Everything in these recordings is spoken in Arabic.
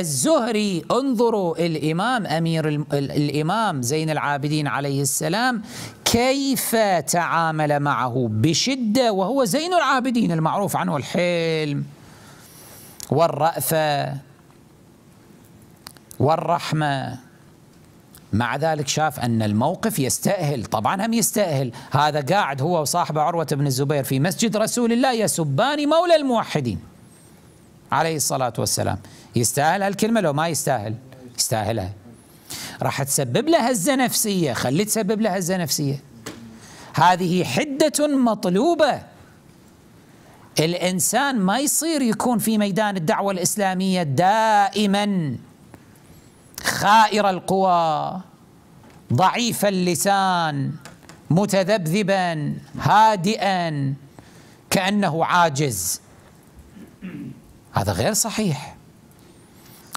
الزهري انظروا الإمام أمير الإمام زين العابدين عليه السلام كيف تعامل معه بشدة وهو زين العابدين المعروف عنه الحلم والرأفة والرحمة مع ذلك شاف أن الموقف يستأهل طبعا هم يستأهل هذا قاعد هو وصاحبه عروة بن الزبير في مسجد رسول الله يسبان مولى الموحدين عليه الصلاة والسلام يستاهل هالكلمة لو ما يستاهل يستاهلها راح تسبب له هزة نفسية خلي تسبب له هزة نفسية هذه حدة مطلوبة الإنسان ما يصير يكون في ميدان الدعوة الإسلامية دائما خائر القوى ضعيف اللسان متذبذبا هادئا كأنه عاجز هذا غير صحيح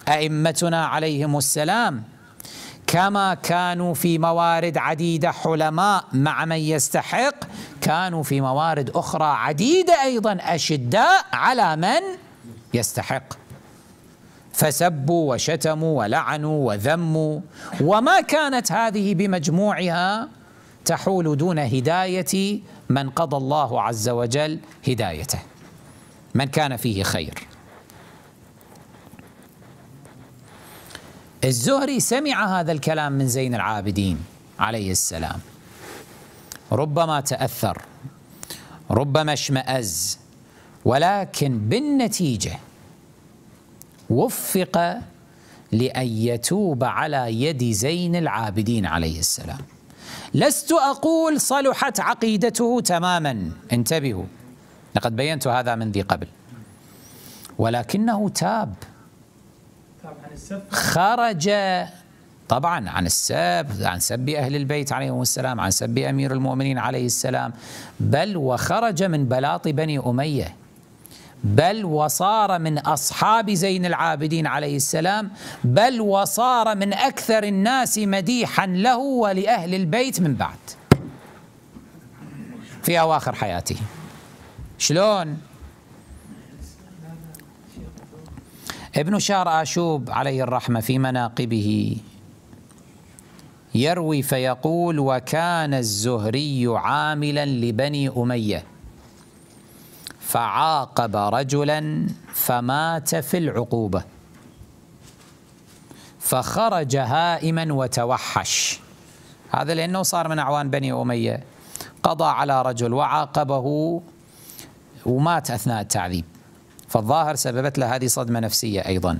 أئمتنا عليهم السلام كما كانوا في موارد عديدة حلماء مع من يستحق كانوا في موارد أخرى عديدة أيضا أشداء على من يستحق فسبوا وشتموا ولعنوا وذموا وما كانت هذه بمجموعها تحول دون هداية من قضى الله عز وجل هدايته من كان فيه خير الزهري سمع هذا الكلام من زين العابدين عليه السلام ربما تأثر ربما اشمأز ولكن بالنتيجة وفق لأن يتوب على يد زين العابدين عليه السلام لست أقول صلحت عقيدته تماما انتبهوا لقد بينت هذا من ذي قبل ولكنه تاب خرج طبعا عن السب عن سب أهل البيت عليهم السلام عن سب أمير المؤمنين عليه السلام بل وخرج من بلاط بني أمية بل وصار من أصحاب زين العابدين عليه السلام بل وصار من أكثر الناس مديحا له ولأهل البيت من بعد في أواخر حياته شلون؟ ابن شار آشوب عليه الرحمة في مناقبه يروي فيقول وكان الزهري عاملا لبني أمية فعاقب رجلا فمات في العقوبة فخرج هائما وتوحش هذا لأنه صار من أعوان بني أمية قضى على رجل وعاقبه ومات أثناء التعذيب فالظاهر سببت له هذه صدمة نفسية أيضا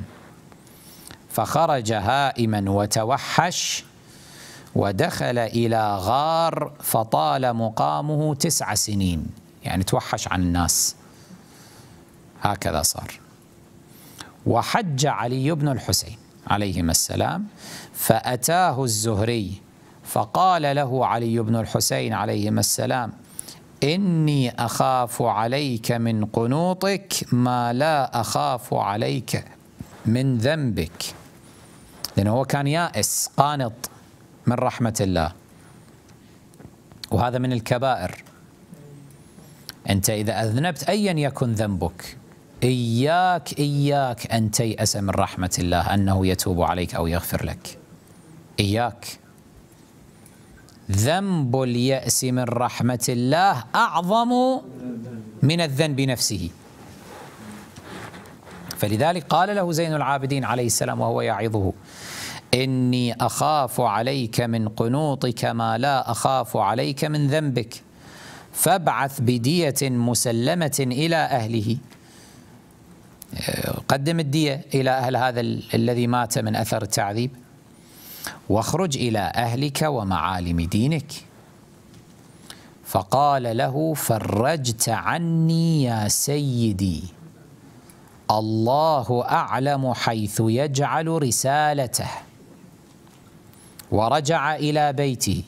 فخرج هائما وتوحش ودخل إلى غار فطال مقامه تسع سنين يعني توحش عن الناس هكذا صار وحج علي بن الحسين عليهما السلام فأتاه الزهري فقال له علي بن الحسين عليهما السلام إني أخاف عليك من قنوطك ما لا أخاف عليك من ذنبك لأنه هو كان يائس قانط من رحمة الله وهذا من الكبائر أنت إذا أذنبت أيا يكن ذنبك إياك إياك أن تيأس من رحمة الله أنه يتوب عليك أو يغفر لك إياك ذنب اليأس من رحمة الله أعظم من الذنب نفسه فلذلك قال له زين العابدين عليه السلام وهو يعظه إني أخاف عليك من قنوطك ما لا أخاف عليك من ذنبك فابعث بدية مسلمة إلى أهله قدم الدية إلى أهل هذا الذي مات من أثر التعذيب واخرج إلى أهلك ومعالم دينك فقال له فرجت عني يا سيدي الله أعلم حيث يجعل رسالته ورجع إلى بيته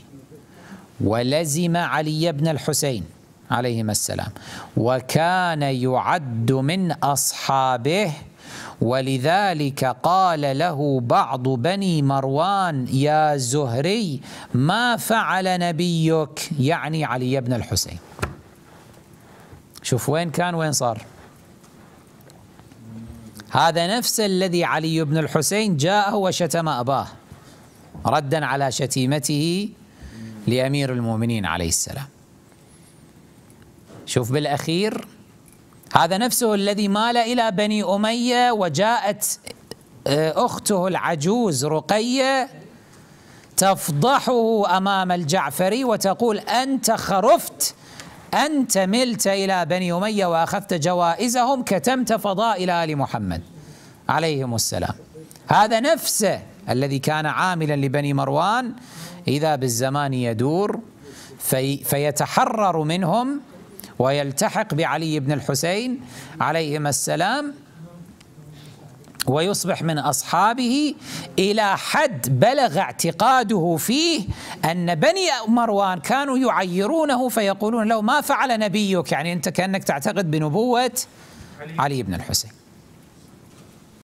ولزم علي بن الحسين عليهما السلام وكان يعد من أصحابه ولذلك قال له بعض بني مروان يا زهري ما فعل نبيك يعني علي بن الحسين شوف وين كان وين صار هذا نفس الذي علي بن الحسين جاء وشتم أباه ردا على شتيمته لأمير المؤمنين عليه السلام شوف بالأخير هذا نفسه الذي مال إلى بني أمية وجاءت آه، أخته العجوز رقية تفضحه أمام الجعفري وتقول أنت خرفت أنت ملت إلى بني أمية وأخذت جوائزهم كتمت فضائل آل محمد عليهم السلام هذا نفسه الذي كان عاملا لبني مروان إذا بالزمان يدور في فيتحرر منهم ويلتحق بعلي بن الحسين عليهما السلام ويصبح من اصحابه الى حد بلغ اعتقاده فيه ان بني مروان كانوا يعيرونه فيقولون له ما فعل نبيك يعني انت كانك تعتقد بنبوه علي, علي بن الحسين